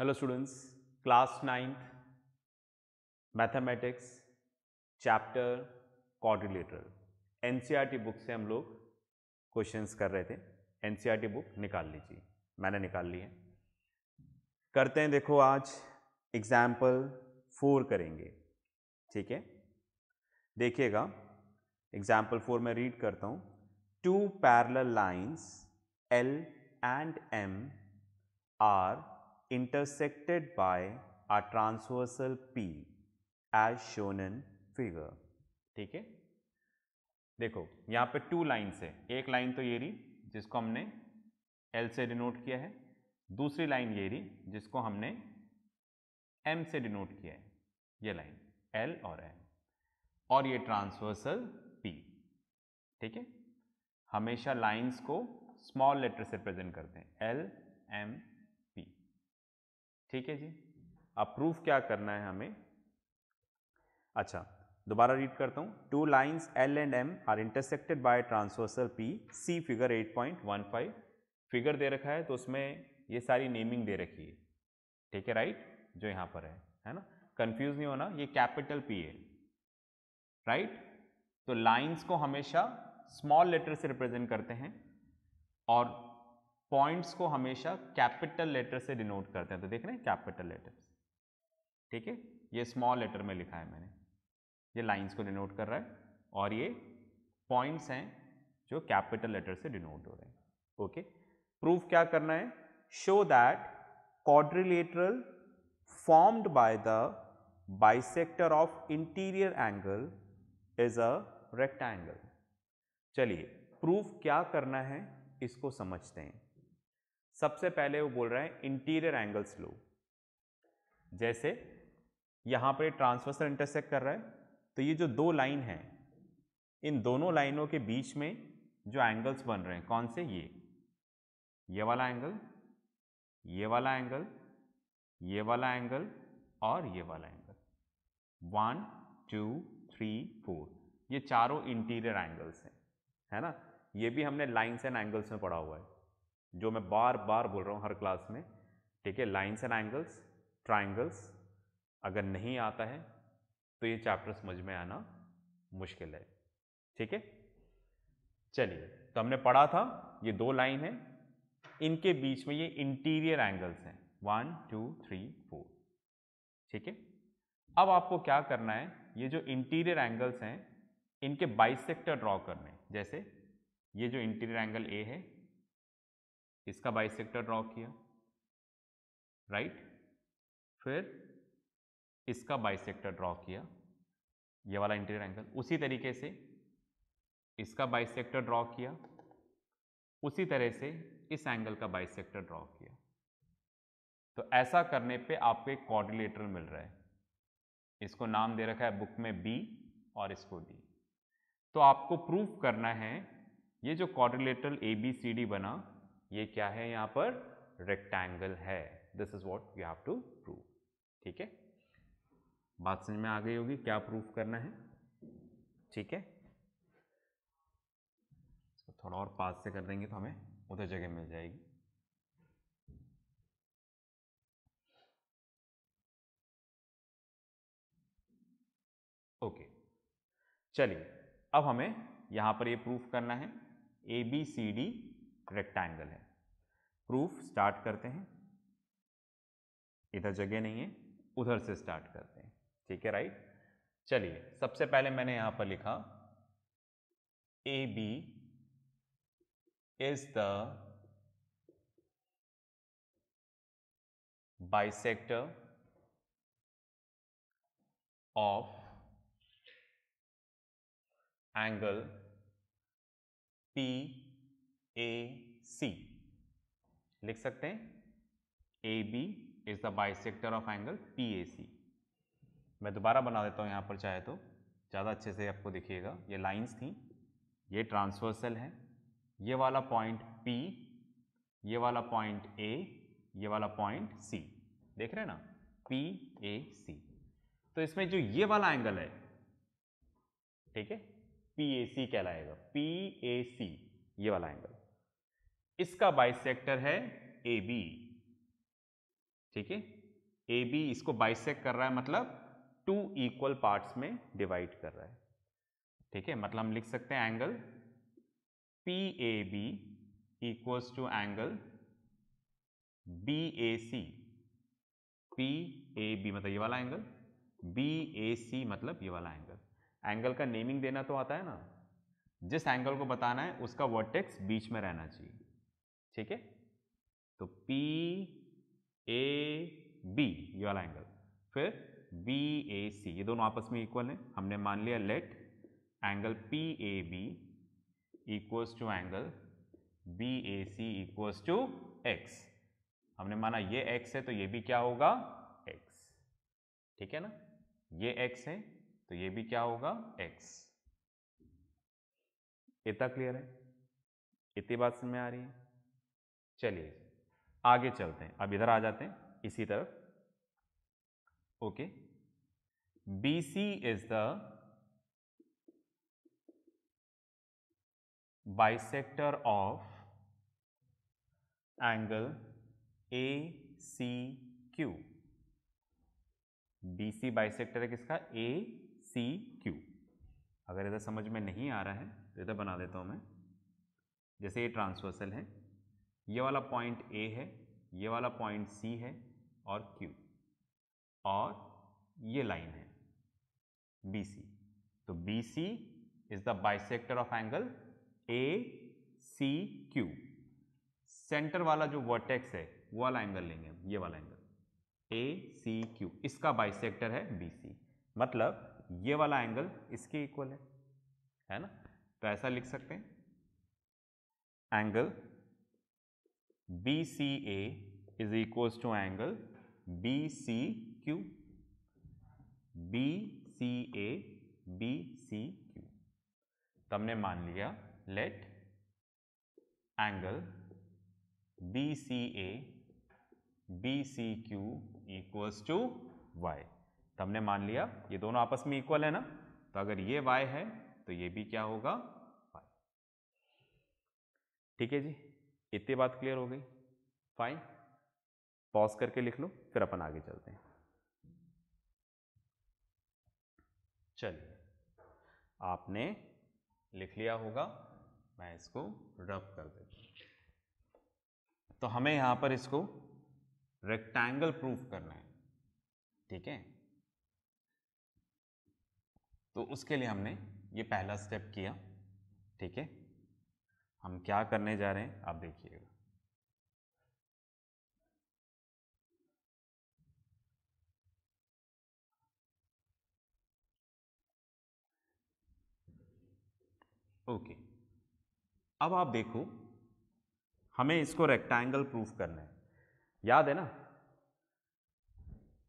Hello students class ninth mathematics chapter quadrilateral एन book से हम लोग क्वेश्चंस कर रहे थे एन बुक e निकाल लीजिए मैंने निकाल ली है करते हैं देखो आज एग्जाम्पल फोर करेंगे ठीक है देखिएगा एग्जाम्पल फोर में रीड करता हूँ two parallel lines L and M are intersected by a transversal peel as shown in figure. ठीक है देखो यहाँ पे टू लाइन्स है एक लाइन तो ये रही जिसको हमने L से डिनोट किया है दूसरी लाइन ये रही जिसको हमने M से डिनोट किया है ये लाइन L और M और ये ट्रांसवर्सल P ठीक है हमेशा लाइंस को स्मॉल लेटर से प्रेजेंट करते हैं L M ठीक है जी अब प्रूफ क्या करना है हमें अच्छा दोबारा रीड करता हूँ two lines L and M are intersected by transversal P C figure 8.15 figure दे रखा है तो उसमें ये सारी नेमिंग दे रखी है ठीक है राइट जो यहाँ पर है है ना कंफ्यूज नहीं होना ये कैपिटल पी है राइट तो लाइन्स को हमेशा स्मॉल लेटर से रिप्रेजेंट करते हैं और पॉइंट्स को हमेशा कैपिटल लेटर से डिनोट करते हैं तो देख रहे हैं कैपिटल लेटर ठीक है ये स्मॉल लेटर में लिखा है मैंने ये लाइंस को डिनोट कर रहा है और ये पॉइंट्स हैं जो कैपिटल लेटर से डिनोट हो रहे हैं ओके प्रूफ क्या करना है show that quadrilateral formed by the bisector of interior angle is a rectangle चलिए प्रूफ क्या करना है इसको समझते हैं सबसे पहले वो बोल रहे हैं इंटीरियर एंगल्स लो जैसे यहाँ पर ट्रांसफर्सर इंटरसेक्ट कर रहा है तो ये जो दो लाइन है इन दोनों लाइनों के बीच में जो एंगल्स बन रहे हैं कौन से ये ये वाला एंगल ये वाला एंगल ये वाला एंगल और ये वाला angle one two three four ये चारों इंटीरियर एंगल्स हैं है ना ये भी हमने लाइन्स एंड एंगल्स में पढ़ा हुआ है जो मैं बार बार बोल रहा हूँ हर क्लास में ठीक है लाइन्स एंड एंगल्स ट्राइंगल्स अगर नहीं आता है तो ये चैप्टर समझ में आना मुश्किल है ठीक है चलिए तो हमने पढ़ा था ये दो लाइन है इनके बीच में ये इंटीरियर एंगल्स हैं वन टू थ्री फोर ठीक है अब आपको क्या करना है ये जो इंटीरियर एंगल्स हैं इनके बाइसेक्टर ड्रॉ करने जैसे ये जो इंटीरियर एंगल ए है इसका बाइसेक्टर ड्रॉ किया राइट फिर इसका बाइसेक्टर ड्रॉ किया ये वाला इंटीरियर एंगल उसी तरीके से इसका बाइसेक्टर ड्रॉ किया उसी तरह से इस एंगल का बाइसेक्टर ड्रॉ किया तो ऐसा करने पे आपको एक कॉर्डिलेटर मिल रहा है इसको नाम दे रखा है बुक में बी और इसको डी तो आपको प्रूफ करना है ये जो quadrilateral A B C D बना ये क्या है यहाँ पर रेक्टेंगल है this is what you have to prove ठीक है बात समझ में आ गई होगी क्या प्रूफ करना है ठीक है इसको थोड़ा और पास से कर देंगे तो हमें उधर जगह मिल जाएगी ओके चलिए अब हमें यहां पर ये प्रूफ करना है A B C D rectangle है प्रूफ स्टार्ट करते हैं इधर जगह नहीं है उधर से स्टार्ट करते हैं ठीक है राइट चलिए सबसे पहले मैंने यहां पर लिखा A B is the bisector of angle P A C लिख सकते हैं A B is the bisector of angle P A C मैं दोबारा बना देता हूँ यहाँ पर चाहे तो ज़्यादा अच्छे से आपको दिखिएगा ये लाइंस थी ये ट्रांसवर्सल है ये वाला पॉइंट पी ये वाला पॉइंट ए ये वाला पॉइंट सी देख रहे हैं ना पी ए सी तो इसमें जो ये वाला एंगल है ठीक है पी ए सी कहलाएगा पी ए सी ये वाला एंगल इसका बाइसेक्टर है ए बी ठीक है ए बी इसको बाइसेक कर रहा है मतलब टू इक्वल पार्ट्स में डिवाइड कर रहा है ठीक है मतलब हम लिख सकते हैं angle P A B equals to angle B A C P A B मतलब ये वाला एंगल बी ए सी मतलब ये वाला एंगल एंगल का नेमिंग देना तो आता है ना जिस एंगल को बताना है उसका वर्टेक्स बीच में रहना चाहिए ठीक है तो पी ए बी ये वाला एंगल फिर बी ए सी ये दोनों आपस में इक्वल हैं हमने मान लिया let angle P A B equals to angle B A C equals to X हमने माना ये एक्स है तो ये भी क्या होगा एक्स ठीक है ना ये एक्स है तो ये भी क्या होगा एक्स इतना क्लियर है इतनी बात समझ में आ रही है चलिए आगे चलते हैं अब इधर आ जाते हैं इसी तरफ okay B C is the A C Q B C bisector है किसका ए सी क्यू अगर इधर समझ में नहीं आ रहा है तो इधर बना देता हूं मैं जैसे ये ट्रांसवर्सल है ये वाला पॉइंट ए है ये वाला पॉइंट सी है और क्यू और ये लाइन है बी सी तो B C is the bisector of angle A C Q centre वाला जो वर्टेक्स है वो वाला एंगल लेंगे हम ये वाला एंगल ए सी क्यू इसका बाइसेक्टर है बी सी मतलब ये वाला एंगल इसके इक्वल है है ना तो ऐसा लिख सकते हैं angle B C A is equals to angle B C Q B C A B C Q तुमने मान लिया let angle B C A B C Q equals to Y तुमने मान लिया ये दोनों आपस में इक्वल है ना तो अगर ये वाई है तो ये भी क्या होगा वाई ठीक है जी इतनी बात क्लियर हो गई फाइन पॉज करके लिख लो फिर अपन आगे चलते हैं चलिए आपने लिख लिया होगा मैं इसको रब कर देता तो हमें यहां पर इसको रेक्टेंगल प्रूफ करना है ठीक है तो उसके लिए हमने ये पहला स्टेप किया ठीक है हम क्या करने जा रहे हैं आप देखिएगा ओके okay. अब आप देखो हमें इसको रेक्टेंगल प्रूफ करना है याद है ना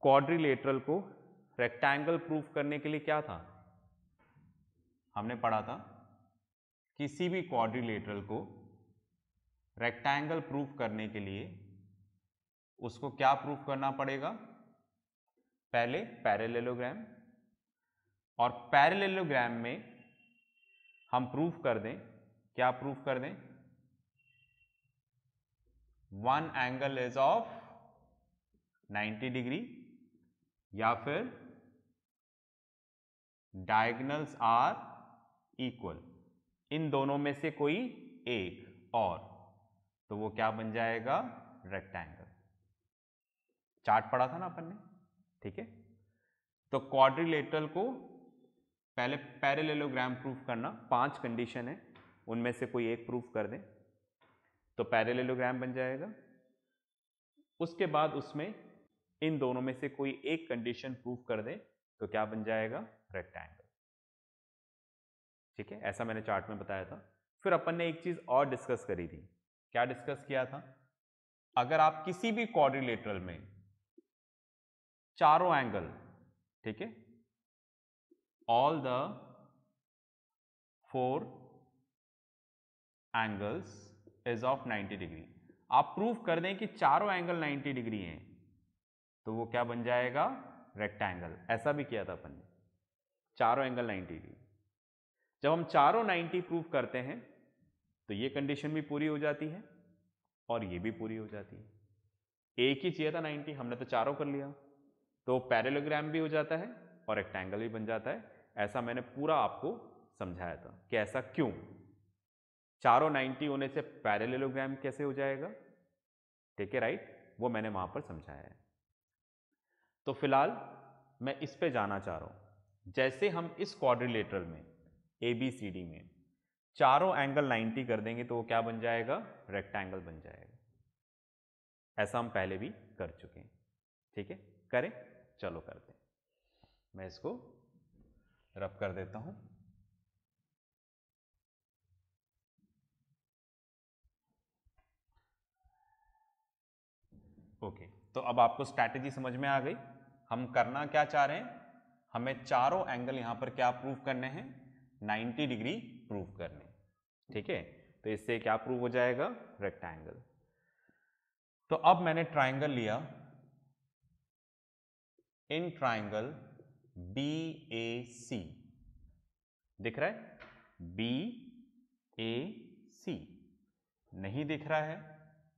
क्वाड्रिलेटरल को रेक्टेंगल प्रूफ करने के लिए क्या था हमने पढ़ा था किसी भी क्वाड्रिलेटरल को रेक्टेंगल प्रूफ करने के लिए उसको क्या प्रूफ करना पड़ेगा पहले पैरेललोग्राम और पैरेललोग्राम में हम प्रूफ कर दें क्या प्रूफ कर दें one angle is of 90 degree या फिर डायगनल्स आर इक्वल इन दोनों में से कोई एक और तो वो क्या बन जाएगा रेक्टेंगल चार्ट पढ़ा था ना अपन ने ठीक है तो क्वाड्रिलेटरल को पहले पैरेलेलोग्राम प्रूफ करना पांच कंडीशन है उनमें से कोई एक प्रूफ कर दें तो पैरेलेलोग्राम बन जाएगा उसके बाद उसमें इन दोनों में से कोई एक कंडीशन प्रूफ कर दे तो क्या बन जाएगा रेक्टेंगल ठीक है ऐसा मैंने चार्ट में बताया था फिर अपन ने एक चीज़ और डिस्कस करी थी क्या डिस्कस किया था अगर आप किसी भी क्वाड्रिलेटरल में चारों एंगल ठीक है all the four angles is of 90 degree आप प्रूव कर दें कि चारों एंगल 90 डिग्री हैं तो वो क्या बन जाएगा रेक्टेंगल ऐसा भी किया था अपन ने चारों एंगल 90 डिग्री जब हम चारों 90 प्रूव करते हैं तो ये कंडीशन भी पूरी हो जाती है और ये भी पूरी हो जाती है एक ही चाहिए था 90 हमने तो चारों कर लिया तो पैरेलोग्राम भी हो जाता है और रेक्टेंगल भी बन जाता है ऐसा मैंने पूरा आपको समझाया था कि ऐसा क्यों चारों 90 होने से पैरेलोग्राम कैसे हो जाएगा ठीक है राइट वो मैंने वहां पर समझाया है तो फिलहाल मैं इस पे जाना चाह रहा हूं जैसे हम इस क्वाड्रिलेटरल में ए बी सी डी में चारों एंगल 90 कर देंगे तो वो क्या बन जाएगा रेक्टेंगल बन जाएगा ऐसा हम पहले भी कर चुके हैं ठीक है करें चलो करते हैं मैं इसको रब कर देता हूं ओके तो अब आपको स्ट्रैटेजी समझ में आ गई हम करना क्या चाह रहे हैं हमें चारों एंगल यहां पर क्या प्रूव करने हैं 90 डिग्री प्रूव करने ठीक है तो इससे क्या प्रूव हो जाएगा रेक्टेंगल तो अब मैंने ट्राइंगल लिया इन ट्राइंगल बी ए सी दिख रहा है बी ए सी नहीं दिख रहा है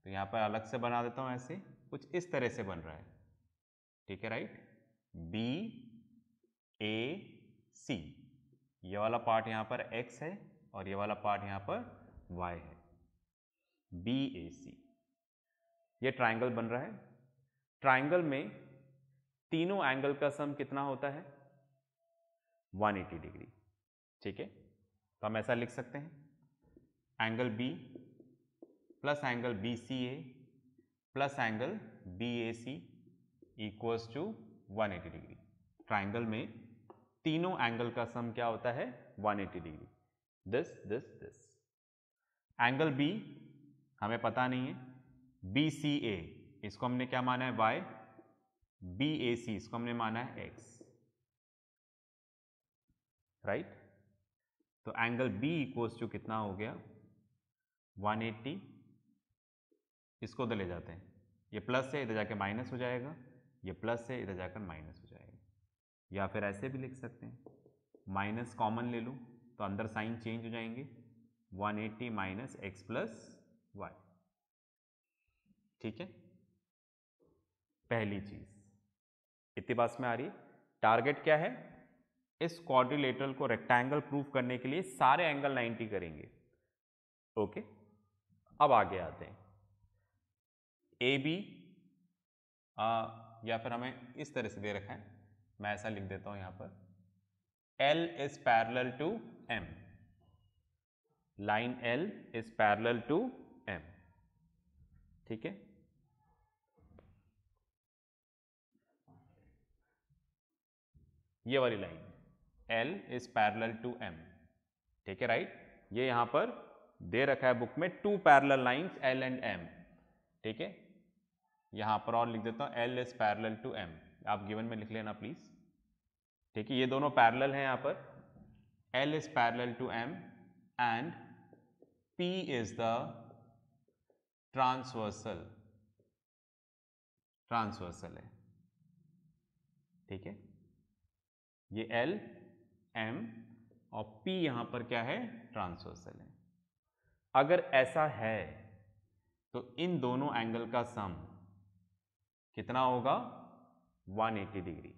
तो यहां पर अलग से बना देता हूं ऐसे कुछ इस तरह से बन रहा है ठीक है राइट बी ए सी ये वाला पार्ट यहाँ पर x है और ये वाला पार्ट यहाँ पर y है बी ए सी ये ट्राइंगल बन रहा है ट्राइंगल में तीनों एंगल का सम कितना होता है 180 डिग्री ठीक है तो हम ऐसा लिख सकते हैं angle B plus angle B C A plus angle B A C equals to eighty degree triangle में तीनों एंगल का सम क्या होता है 180 degree this this this angle B हमें पता नहीं है बी सी ए इसको हमने क्या माना है वाई बी ए सी इसको हमने माना है एक्स राइट right? तो एंगल बी इक्वल्स टू कितना हो गया 180 इसको उधर ले जाते हैं ये प्लस है इधर जाके माइनस हो जाएगा ये प्लस है इधर जाकर माइनस हो या फिर ऐसे भी लिख सकते हैं माइनस कॉमन ले लूँ तो अंदर साइन चेंज हो जाएंगे 180 eighty minus x plus Y ठीक है पहली चीज़ इतनी बात में आ रही टारगेट क्या है इस क्वाड्रिलेटरल को रेक्टेंगल प्रूव करने के लिए सारे एंगल 90 करेंगे ओके अब आगे आते हैं ए बी या फिर हमें इस तरह से दे रखा है मैं ऐसा लिख देता हूं यहां पर L is parallel to M line L is parallel to M ठीक है ये वाली line L is parallel to M ठीक है राइट ये यहां पर दे रखा है बुक में two parallel lines L and M ठीक है यहां पर और लिख देता हूं L is parallel to M आप गिवन में लिख लेना प्लीज़ ठीक है ये दोनों पैरेलल हैं यहाँ पर L is parallel to M and P is the transversal transversal है ठीक है ये L, M और P यहां पर क्या है ट्रांसवर्सल है अगर ऐसा है तो इन दोनों एंगल का सम कितना होगा 180 डिग्री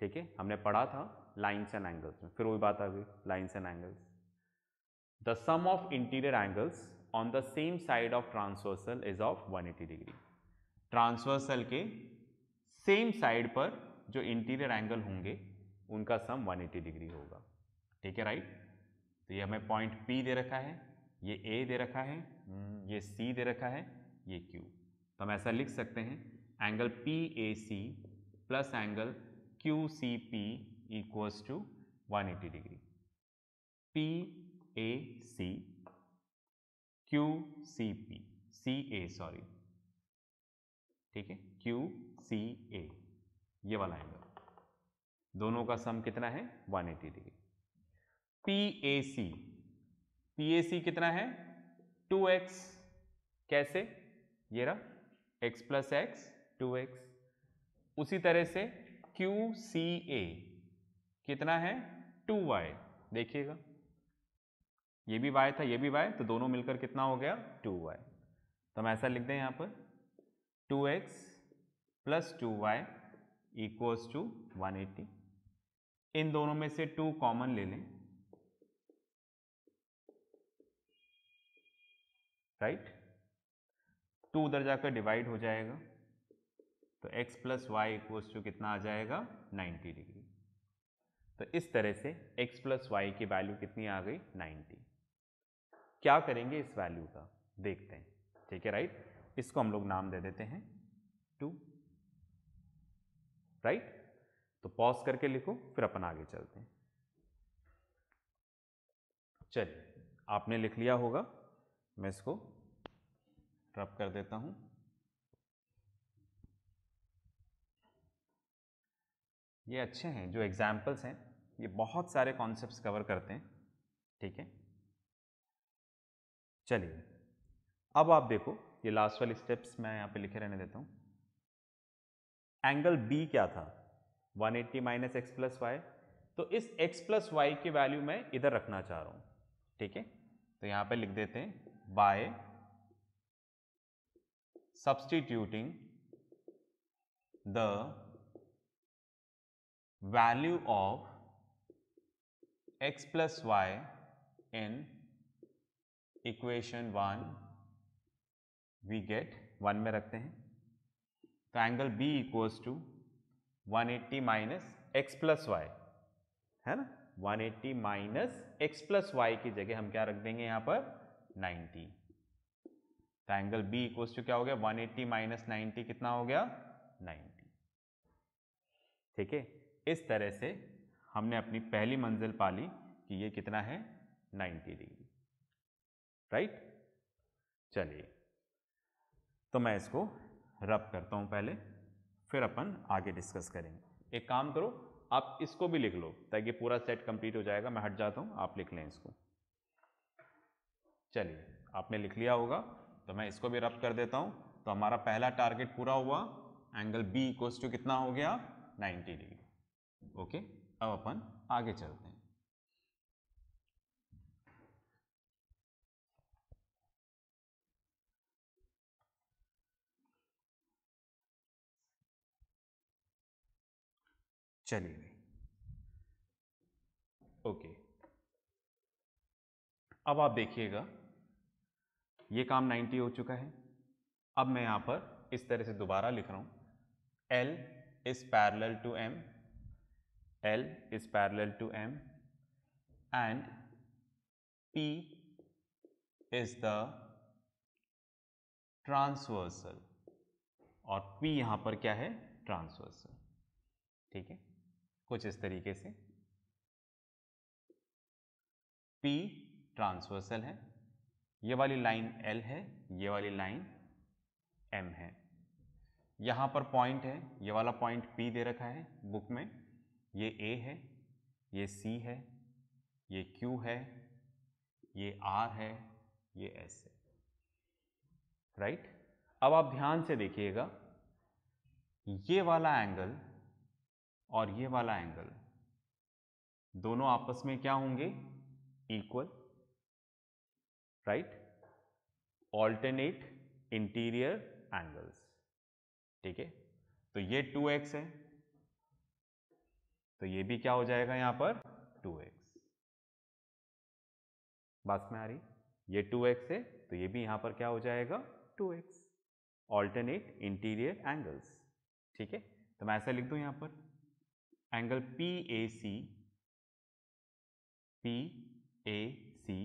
ठीक है हमने पढ़ा था लाइन्स एंड एंगल्स में फिर वही बात आ गई lines and angles the sum of interior angles on the same side of transversal is of 180 degree transversal के सेम साइड पर जो इंटीरियर एंगल होंगे उनका सम 180 डिग्री होगा ठीक है राइट तो ये हमें पॉइंट पी दे रखा है ये ए दे रखा है ये सी दे रखा है ये क्यू तो हम ऐसा लिख सकते हैं angle P A C plus angle Q C P equals to one eighty degree P A C Q C P C A sorry ठीक है क्यू सी ए ये वाला एंगल दोनों का सम कितना है 180 degree P A C P A C कितना है 2x कैसे ये रहा x plus X two X उसी तरह से क्यू सी ए कितना है टू वाई देखिएगा ये भी वाई था ये भी वाई तो दोनों मिलकर कितना हो गया टू वाई तो हम ऐसा लिख दें यहाँ पर two X plus two Y equals to one eighty इन दोनों में से टू कॉमन ले लें राइट टू उधर जाकर डिवाइड हो जाएगा तो x plus Y equals to कितना आ जाएगा 90 डिग्री तो इस तरह से x प्लस वाई की वैल्यू कितनी आ गई 90 क्या करेंगे इस वैल्यू का देखते हैं ठीक है राइट इसको हम लोग नाम दे देते हैं टू राइट तो पॉज करके लिखो फिर अपन आगे चलते हैं चलिए आपने लिख लिया होगा मैं इसको रब कर देता हूँ ये अच्छे हैं जो एग्ज़ाम्पल्स हैं ये बहुत सारे कॉन्सेप्ट कवर करते हैं ठीक है चलिए अब आप देखो ये लास्ट वाली स्टेप्स मैं यहाँ पे लिखे रहने देता हूँ एंगल बी क्या था 180 eighty minus x plus Y तो इस x प्लस वाई की वैल्यू मैं इधर रखना चाह रहा हूँ ठीक है तो यहाँ पे लिख देते हैं by substituting the value of x plus y in equation one we get one में रखते हैं तो angle B equals to 180 eighty minus x plus y है ना 180 eighty minus x plus Y की जगह हम क्या रख देंगे यहाँ पर 90 तो एंगल बी इक्वल्स टू क्या हो गया 180 एट्टी माइनस नाइन्टी कितना हो गया 90 ठीक है इस तरह से हमने अपनी पहली मंजिल पा ली कि ये कितना है 90 डिग्री राइट चलिए तो मैं इसको रब करता हूँ पहले फिर अपन आगे डिस्कस करेंगे एक काम करो आप इसको भी लिख लो ताकि पूरा सेट कंप्लीट हो जाएगा मैं हट जाता हूँ आप लिख लें इसको चलिए आपने लिख लिया होगा तो मैं इसको भी रब कर देता हूँ तो हमारा पहला टारगेट पूरा हुआ एंगल बी इक्व टू कितना हो गया 90 डिग्री ओके अब अपन आगे चलते हैं चलिए ओके अब आप देखिएगा ये काम 90 हो चुका है अब मैं यहाँ पर इस तरह से दोबारा लिख रहा हूँ L is parallel to M L is parallel to M and P is the transversal और P यहां पर क्या है ट्रांसवर्सल ठीक है कुछ इस तरीके से P ट्रांसवर्सल है ये वाली लाइन L है ये वाली लाइन M है यहां पर पॉइंट है ये वाला पॉइंट P दे रखा है बुक में ये ए है ये सी है ये क्यू है ये आर है ये एस है राइट अब आप ध्यान से देखिएगा ये वाला एंगल और ये वाला एंगल दोनों आपस में क्या होंगे equal right alternate interior angles ठीक है तो ये 2x है तो ये भी क्या हो जाएगा यहां पर 2x बात में आ रही ये 2x है तो ये भी यहां पर क्या हो जाएगा 2x ऑल्टरनेट इंटीरियर एंगल्स ठीक है तो मैं ऐसा लिख दू यहां पर angle P A C P A C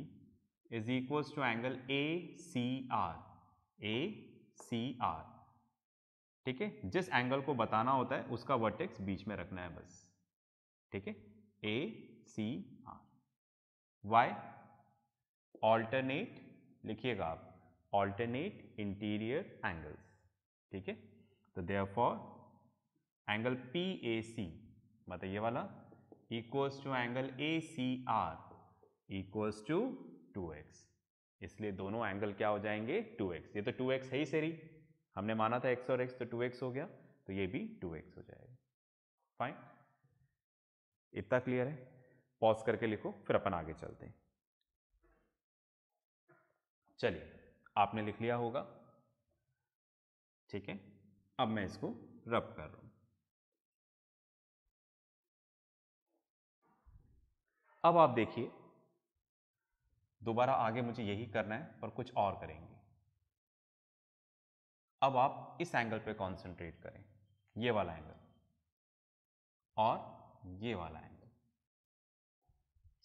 is equals to angle A C R A C R ठीक है जिस एंगल को बताना होता है उसका वर्टेक्स बीच में रखना है बस ठीक है A C R Y alternate लिखिएगा आप ऑल्टरनेट इंटीरियर एंगल्स ठीक है तो therefore angle P A C बताइए वाला equals to angle A C R equals to two x इसलिए दोनों एंगल क्या हो जाएंगे टू एक्स ये तो टू एक्स है ही सही हमने माना था एक्स और एक्स तो टू एक्स हो गया तो ये भी टू एक्स हो जाएगा फाइन इतना क्लियर है पॉज करके लिखो फिर अपन आगे चलते हैं चलिए आपने लिख लिया होगा ठीक है अब मैं इसको रब कर रहा हूं अब आप देखिए दोबारा आगे मुझे यही करना है पर कुछ और करेंगे अब आप इस एंगल पे कंसंट्रेट करें ये वाला एंगल और ये वाला एंगल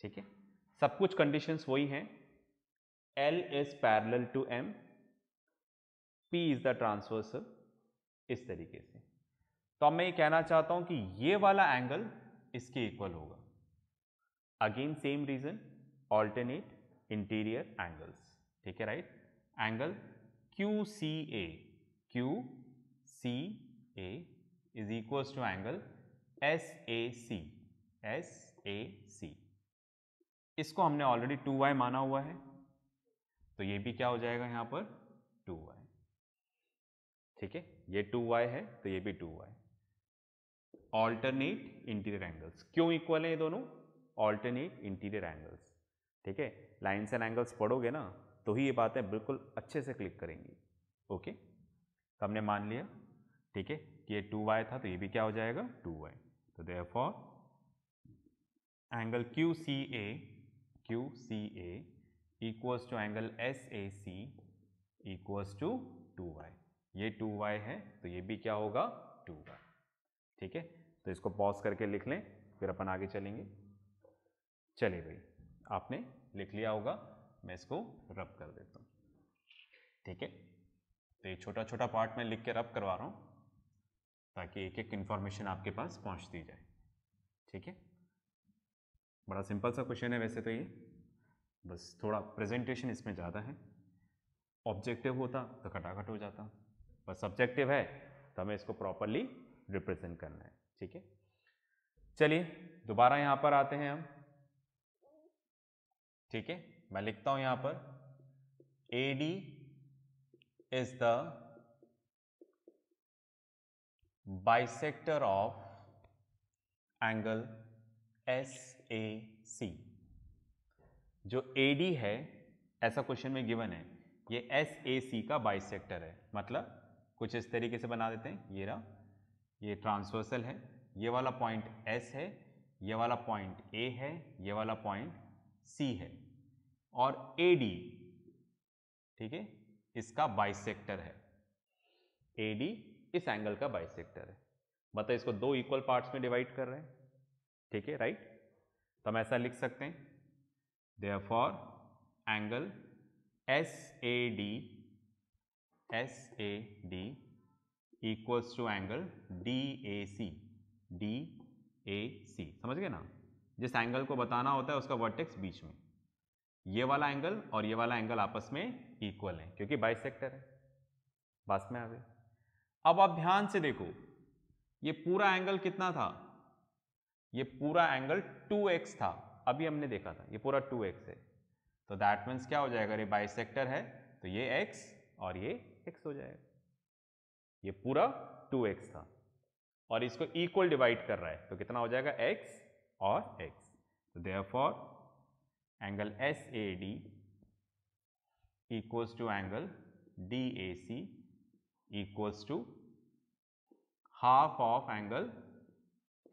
ठीक है सब कुछ कंडीशंस वही हैं L is parallel to M P is the transversal इस तरीके से तो अब मैं ये कहना चाहता हूं कि ये वाला एंगल इसके इक्वल होगा again same reason alternate interior angles ठीक है right angle Q C A Q C A is equal to angle S A C S A C इसको हमने ऑलरेडी टू वाई माना हुआ है तो ये भी क्या हो जाएगा यहां पर टू वाई ठीक है ये टू वाई है तो ये भी two y alternate interior angles क्यों इक्वल है ये दोनों ऑल्टरनेट इंटीरियर एंगल्स ठीक है लाइन्स एंड एंगल्स पढ़ोगे ना तो ही ये बातें बिल्कुल अच्छे से क्लिक करेंगी ओके तो हमने मान लिया ठीक है कि ये टू वाई था तो ये भी क्या हो जाएगा टू वाई So, तो therefore, angle QCA QCA equals to angle SAC equals to 2y ये 2y है तो ये भी क्या होगा 2y ठीक है तो इसको पॉज करके लिख लें फिर अपन आगे चलेंगे चलिए भाई आपने लिख लिया होगा मैं इसको रब कर देता हूँ ठीक है तो ये छोटा छोटा पार्ट मैं लिख के रब करवा रहा हूँ ताकि एक एक इन्फॉर्मेशन आपके पास पहुंच दी जाए ठीक है बड़ा सिंपल सा क्वेश्चन है वैसे तो ये बस थोड़ा प्रेजेंटेशन इसमें ज़्यादा है ऑब्जेक्टिव होता तो खटाखट हो जाता पर सब्जेक्टिव है तो हमें इसको प्रॉपरली रिप्रेजेंट करना है ठीक है चलिए दोबारा यहाँ पर आते हैं हम ठीक है मैं लिखता हूँ यहाँ पर A D is the bisector of angle S A C जो ए डी है ऐसा क्वेश्चन में गिवन है ये एस ए सी का बाइसेक्टर है मतलब कुछ इस तरीके से बना देते हैं ये रहा ये ट्रांसवर्सल है ये वाला पॉइंट एस है ये वाला पॉइंट ए है ये वाला पॉइंट सी है और ए डी ठीक है इसका बाइसेक्टर है ए डी इस एंगल का बाइसेक्टर है मतलब इसको दो इक्वल पार्ट्स में डिवाइड कर रहे हैं ठीक है राइट तो हम ऐसा लिख सकते हैं therefore angle S A D S A D equals to angle D A C D A C समझ गए ना जिस एंगल को बताना होता है उसका वर्टेक्स बीच में ये वाला एंगल और ये वाला एंगल आपस में इक्वल है क्योंकि बाइसेक्टर है बस में आ गई अब आप ध्यान से देखो ये पूरा एंगल कितना था ये पूरा एंगल 2x था अभी हमने देखा था ये पूरा 2x है तो दैट मीन्स क्या हो जाएगा ये बाई है तो ये x और ये x हो जाएगा ये पूरा 2x था और इसको इक्वल डिवाइड कर रहा है तो कितना हो जाएगा x और x therefore angle S A D equals to angle D A C equals to half of angle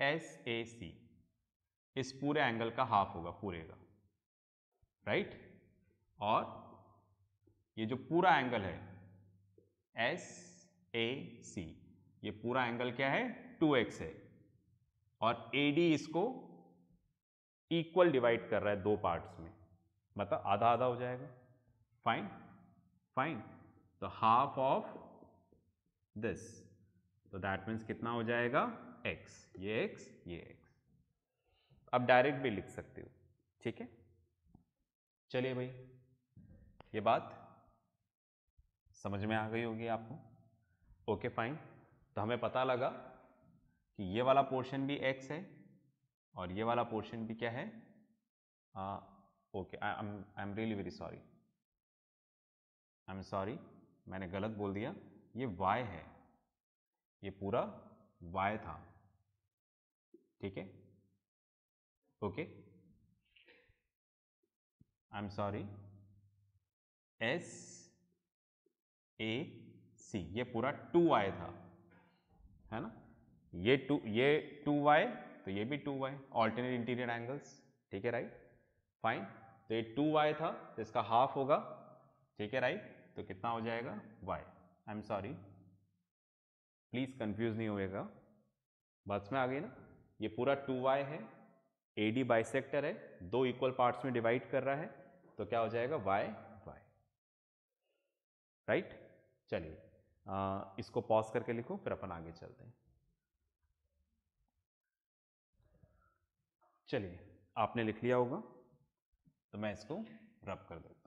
S A C इस पूरे एंगल का हाफ होगा पूरे का राइट और ये जो पूरा एंगल है एस ए सी ये पूरा एंगल क्या है टू एक्स है और ए डी इसको इक्वल डिवाइड कर रहा है दो पार्ट्स में मतलब आधा आधा हो जाएगा फाइन फाइन तो हाफ ऑफ दिस तो दैट मीन्स कितना हो जाएगा x ये x ये x अब डायरेक्ट भी लिख सकते हो ठीक है चलिए भाई ये बात समझ में आ गई होगी आपको ओके फाइन तो हमें पता लगा कि ये वाला पोर्शन भी x है और ये वाला पोर्शन भी क्या है okay I am really very sorry I am sorry मैंने गलत बोल दिया ये y है ये पूरा वाई था ठीक है okay I am sorry S A C ये पूरा टू वाई था है ना ये टू ये टू वाई तो ये भी two y alternate interior angles ठीक है राइट फाइन तो ये टू वाई था तो इसका हाफ होगा ठीक है राइट तो कितना हो जाएगा y I am sorry please confuse नहीं होएगा बस में आ गई ना ये पूरा टू वाई है ए डी बाइसेक्टर है दो इक्वल पार्ट्स में डिवाइड कर रहा है तो क्या हो जाएगा वाई वाई राइट चलिए इसको पॉज करके लिखो फिर अपन आगे चलते हैं चलिए आपने लिख लिया होगा तो मैं इसको रब कर देता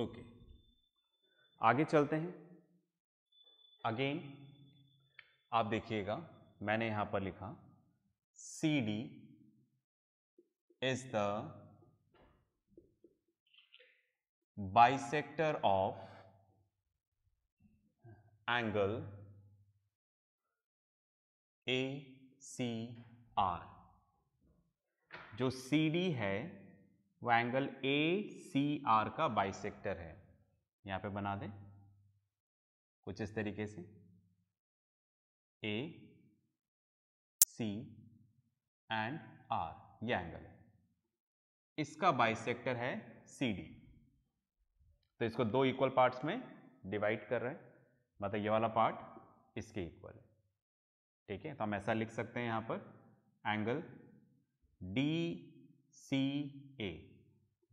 ओके okay. आगे चलते हैं अगेन आप देखिएगा मैंने यहां पर लिखा C D is the bisector of angle A C R जो सी डी है वह एंगल ए सी आर का बाइसेक्टर है यहाँ पे बना दें कुछ इस तरीके से ए सी एंड आर ये एंगल है इसका बाइसेक्टर है सी डी तो इसको दो इक्वल पार्ट्स में डिवाइड कर रहे हैं मतलब ये वाला पार्ट इसके इक्वल है ठीक है तो हम ऐसा लिख सकते हैं यहाँ पर angle D C A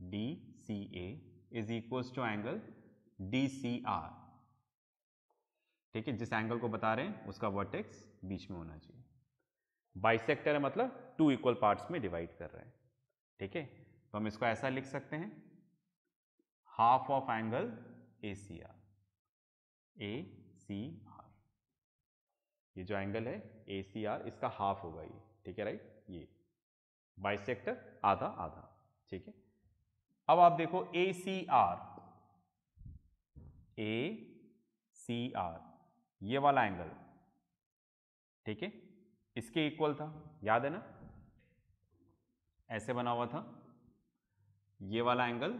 D C A is equals to angle D C R ठीक है जिस एंगल को बता रहे हैं उसका वर्टेक्स बीच में होना चाहिए बाइसेक्टर है मतलब टू इक्वल पार्ट्स में डिवाइड कर रहे हैं ठीक है तो हम इसको ऐसा लिख सकते हैं half of angle A C R A C R ये जो एंगल है ए सी आर इसका हाफ होगा ये ठीक है राइट ये बाइसेक्टर आधा आधा ठीक है अब आप देखो ए C R A C R ये वाला एंगल ठीक है इसके इक्वल था याद है ना ऐसे बना हुआ था ये वाला एंगल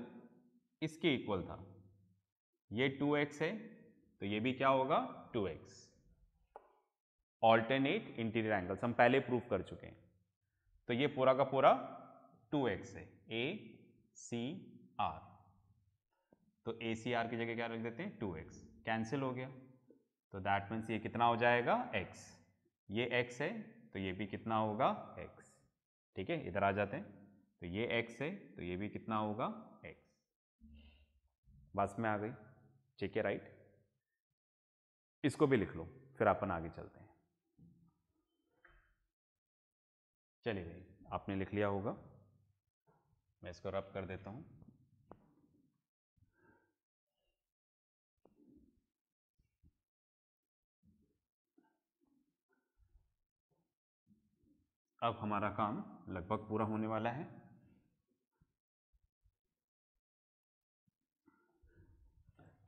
इसके इक्वल था ये 2x है तो ये भी क्या होगा 2x ऑल्टरनेट इंटीरियर एंगल्स हम पहले प्रूफ कर चुके हैं तो ये पूरा का पूरा 2x है ए सी आर तो ए सी आर की जगह क्या रख देते हैं टू एक्स कैंसिल हो गया तो दैट मीन्स ये कितना हो जाएगा एक्स ये एक्स है तो ये भी कितना होगा एक्स ठीक है इधर आ जाते हैं तो ये एक्स है तो ये भी कितना होगा एक्स बस में आ गई ठीक है राइट इसको भी लिख लो फिर अपन आगे चलते हैं चलिए भाई आपने लिख लिया होगा मैं इसको रब कर देता हूँ अब हमारा काम लगभग पूरा होने वाला है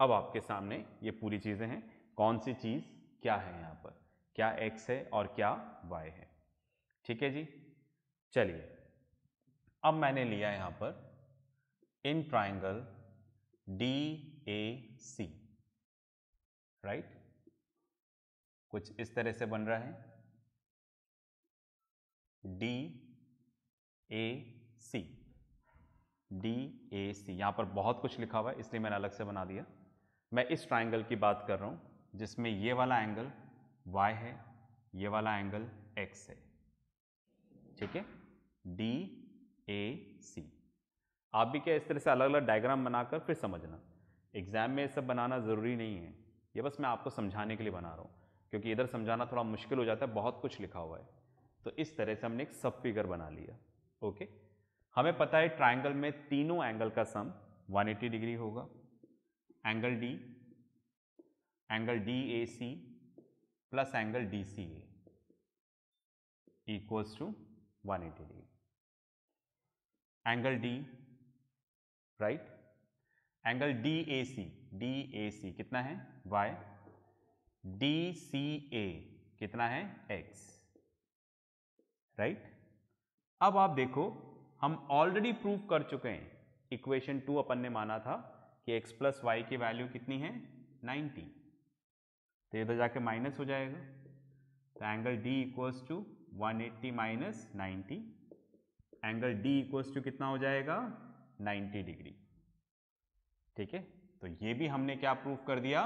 अब आपके सामने ये पूरी चीज़ें हैं कौन सी चीज़ क्या है यहाँ पर क्या एक्स है और क्या वाई है ठीक है जी चलिए अब मैंने लिया यहां पर in triangle D A C right कुछ इस तरह से बन रहा है D A C D A सी यहां पर बहुत कुछ लिखा हुआ है इसलिए मैंने अलग से बना दिया मैं इस ट्राइंगल की बात कर रहा हूं जिसमें ये वाला एंगल y है ये वाला एंगल x है ठीक है डी ए सी आप भी क्या इस तरह से अलग अलग डायग्राम बनाकर फिर समझना एग्ज़ाम में सब बनाना ज़रूरी नहीं है ये बस मैं आपको समझाने के लिए बना रहा हूँ क्योंकि इधर समझाना थोड़ा मुश्किल हो जाता है बहुत कुछ लिखा हुआ है तो इस तरह से हमने एक सब फिगर बना लिया ओके हमें पता है ट्राइंगल में तीनों एंगल का सम 180 डिग्री होगा angle D angle D A C plus angle D C equals to 180 degree angle D right angle D A C D A C कितना है y डी सी ए कितना है x राइट right? अब आप देखो हम already prove कर चुके हैं इक्वेशन टू अपन ने माना था कि x प्लस वाई की वैल्यू कितनी है 90 तो इधर तो जाके माइनस हो जाएगा तो angle d equals to 180 eighty minus ninety angle D equals to कितना हो जाएगा 90 डिग्री ठीक है तो ये भी हमने क्या प्रूफ कर दिया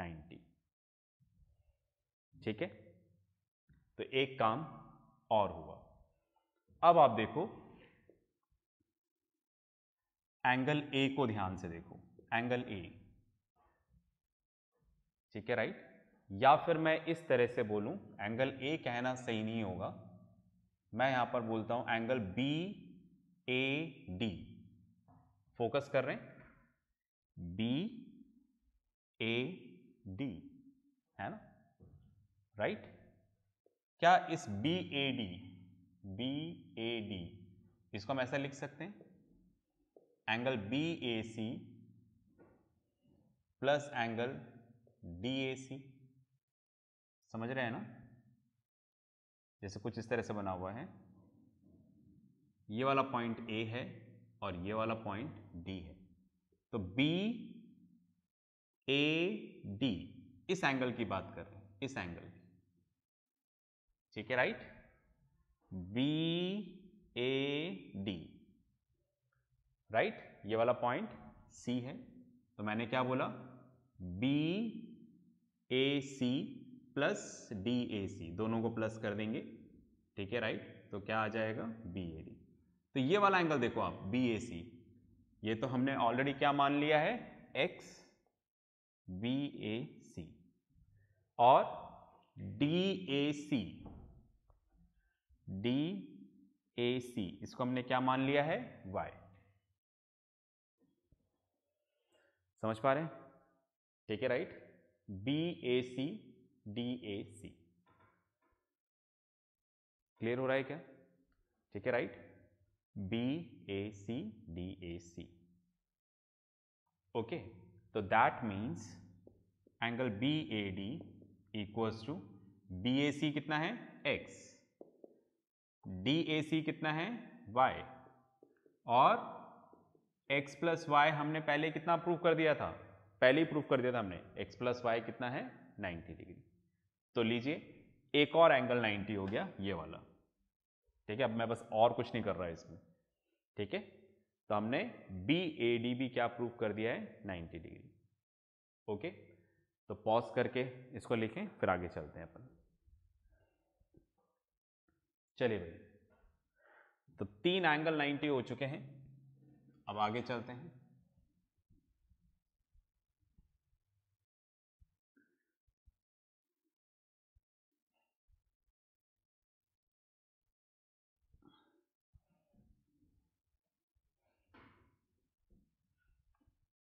90 ठीक है तो एक काम और हुआ अब आप देखो एंगल ए को ध्यान से देखो एंगल ए ठीक है राइट या फिर मैं इस तरह से बोलूं एंगल ए कहना सही नहीं होगा मैं यहां पर बोलता हूं angle B A D focus कर रहे हैं बी ए डी है ना राइट right? क्या इस B A D B A D इसको हम ऐसा लिख सकते हैं angle B A C plus angle D A C समझ रहे हैं ना जैसे कुछ इस तरह से बना हुआ है ये वाला पॉइंट ए है और ये वाला पॉइंट डी है तो बी ए डी इस एंगल की बात कर रहे हैं इस एंगल की ठीक है right B A D right ये वाला पॉइंट सी है तो मैंने क्या बोला B A C plus D A C दोनों को प्लस कर देंगे ठीक है राइट तो क्या आ जाएगा बी ए डी तो ये वाला एंगल देखो आप बी ए सी ये तो हमने ऑलरेडी क्या मान लिया है एक्स बी ए सी और D A C D A C इसको हमने क्या मान लिया है वाई समझ पा रहे हैं ठीक है right B A C D A C clear हो रहा है क्या ठीक है right B A C D A C okay तो that means angle B A D equals to B A C कितना है एक्स डी ए सी कितना है वाई और एक्स प्लस वाई हमने पहले कितना प्रूव कर दिया था पहले ही प्रूव कर दिया था हमने एक्स प्लस वाई कितना है 90 डिग्री तो लीजिए एक और एंगल 90 हो गया ये वाला ठीक है अब मैं बस और कुछ नहीं कर रहा इसमें ठीक है तो हमने बी ए डी भी क्या प्रूव कर दिया है 90 डिग्री ओके तो पॉज करके इसको लिखें फिर आगे चलते हैं अपन चलिए भाई तो तीन एंगल 90 हो चुके हैं अब आगे चलते हैं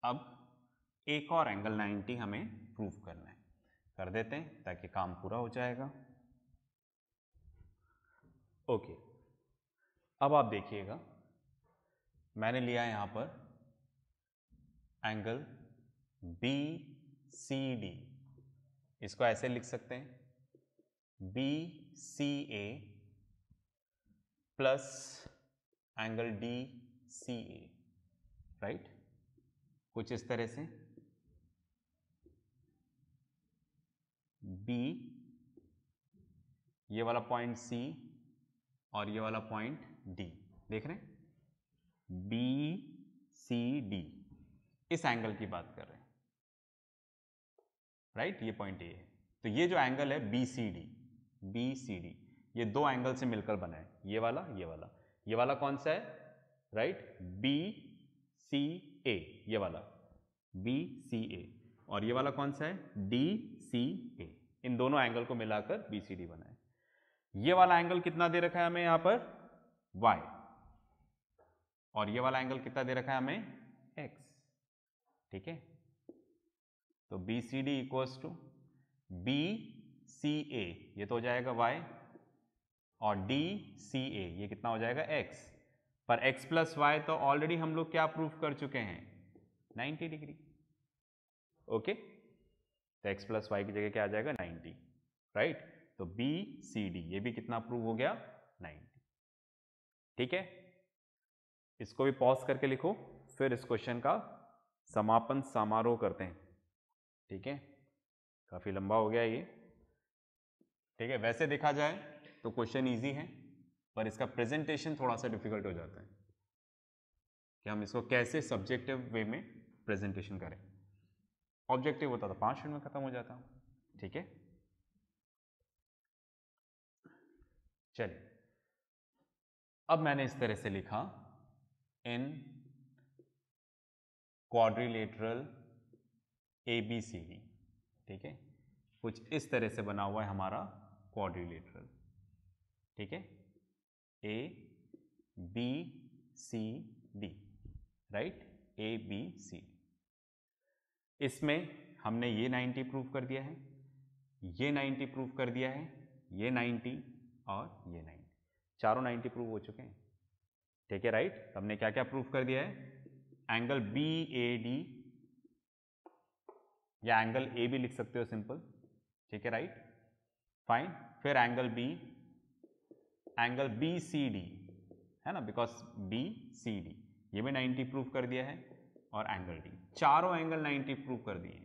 अब एक और एंगल 90 हमें प्रूव करना है कर देते हैं ताकि काम पूरा हो जाएगा ओके अब आप देखिएगा मैंने लिया यहां पर एंगल बी सी डी इसको ऐसे लिख सकते हैं B C A plus angle D C A right कुछ इस तरह से बी ये वाला पॉइंट सी और ये वाला पॉइंट डी देख रहे हैं बी सी डी इस एंगल की बात कर रहे हैं राइट right? ये पॉइंट ए है तो ये जो एंगल है B C D B C D ये दो एंगल से मिलकर बना है ये वाला ये वाला ये वाला कौन सा है राइट बी सी ए ये वाला बी सी ए और ये वाला कौन सा है डी सी ए इन दोनों एंगल को मिलाकर बी सी डी बनाए ये वाला एंगल कितना दे रखा है हमें यहाँ पर y और ये वाला एंगल कितना दे रखा है हमें x ठीक है तो B C D equals to B C A ये तो हो जाएगा y और डी सी ए ये कितना हो जाएगा x पर x प्लस वाई तो ऑलरेडी हम लोग क्या प्रूफ कर चुके हैं 90 डिग्री ओके तो x प्लस वाई की जगह क्या आ जाएगा 90 राइट तो बी सी डी ये भी कितना प्रूव हो गया 90 ठीक है इसको भी पॉज करके लिखो फिर इस क्वेश्चन का समापन समारोह करते हैं ठीक है काफ़ी लंबा हो गया ये ठीक है वैसे देखा जाए तो क्वेश्चन इजी है पर इसका प्रेजेंटेशन थोड़ा सा डिफिकल्ट हो जाता है कि हम इसको कैसे सब्जेक्टिव वे में प्रेजेंटेशन करें ऑब्जेक्टिव होता तो पांच मिनट में ख़त्म हो जाता ठीक है चलिए अब मैंने इस तरह से लिखा in quadrilateral A B C D ठीक है कुछ इस तरह से बना हुआ है हमारा क्वाड्रिलेटरल ठीक है A B C D right A B C इसमें हमने ये 90 प्रूफ कर दिया है ये 90 प्रूफ कर दिया है ये 90 और ये 90 चारों 90 प्रूफ हो चुके हैं ठीक है राइट हमने क्या क्या प्रूफ कर दिया है एंगल बी ए डी या एंगल ए भी लिख सकते हो सिंपल ठीक है राइट फाइन फिर angle B angle B C D है ना बिकॉज बी सी डी ये भी 90 प्रूफ कर दिया है और एंगल डी चारों एंगल 90 प्रूव कर दिए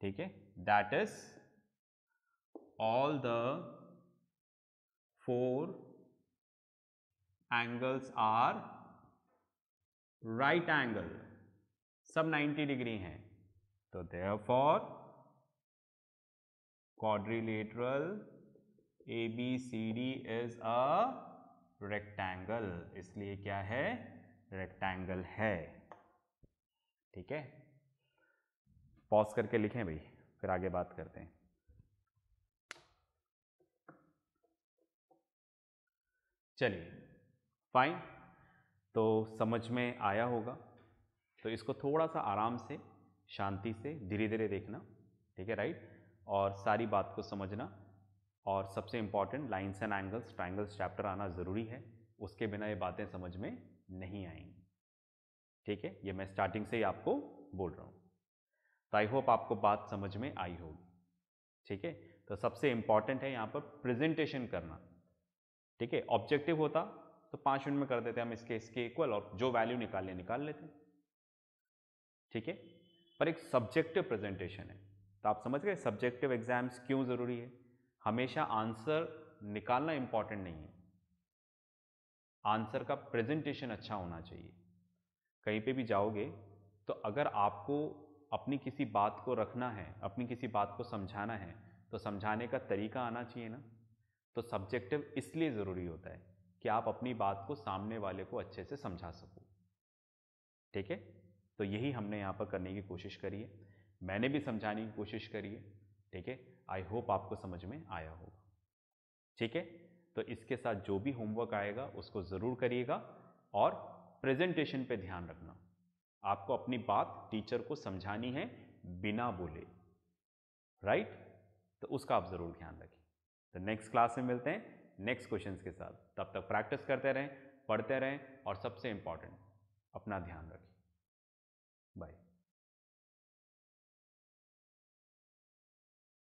ठीक है that is all the four angles are right angle सब 90 डिग्री हैं तो therefore A C D is a rectangle इसलिए क्या है रेक्टेंगल है ठीक है पॉज करके लिखें भाई फिर आगे बात करते हैं चलिए फाइन तो समझ में आया होगा तो इसको थोड़ा सा आराम से शांति से धीरे धीरे देखना ठीक है राइट और सारी बात को समझना और सबसे important lines and angles triangles chapter आना ज़रूरी है उसके बिना ये बातें समझ में नहीं आएंगी ठीक है ये मैं स्टार्टिंग से ही आपको बोल रहा हूँ तो आई होप आपको बात समझ में आई होगी ठीक है तो सबसे इम्पॉर्टेंट है यहाँ पर प्रेजेंटेशन करना ठीक है ऑब्जेक्टिव होता तो पाँच मिनट में कर देते हम इसके इसके इक्वल और जो वैल्यू निकालने निकाल लेते ठीक है पर एक सब्जेक्टिव प्रेजेंटेशन है तो आप समझ गए सब्जेक्टिव एग्जाम्स क्यों ज़रूरी है हमेशा आंसर निकालना इम्पॉर्टेंट नहीं है आंसर का प्रेजेंटेशन अच्छा होना चाहिए कहीं पे भी जाओगे तो अगर आपको अपनी किसी बात को रखना है अपनी किसी बात को समझाना है तो समझाने का तरीका आना चाहिए ना तो सब्जेक्टिव इसलिए ज़रूरी होता है कि आप अपनी बात को सामने वाले को अच्छे से समझा सको ठीक है तो यही हमने यहाँ पर करने की कोशिश करी है मैंने भी समझाने की कोशिश करी है ठीक है आई होप आपको समझ में आया होगा ठीक है तो इसके साथ जो भी होमवर्क आएगा उसको ज़रूर करिएगा और प्रेजेंटेशन पे ध्यान रखना आपको अपनी बात टीचर को समझानी है बिना बोले राइट तो उसका आप ज़रूर ध्यान रखें तो नेक्स्ट क्लास में मिलते हैं नेक्स्ट क्वेश्चन के साथ तब तक प्रैक्टिस करते रहें पढ़ते रहें और सबसे इम्पॉर्टेंट अपना ध्यान रखें बाय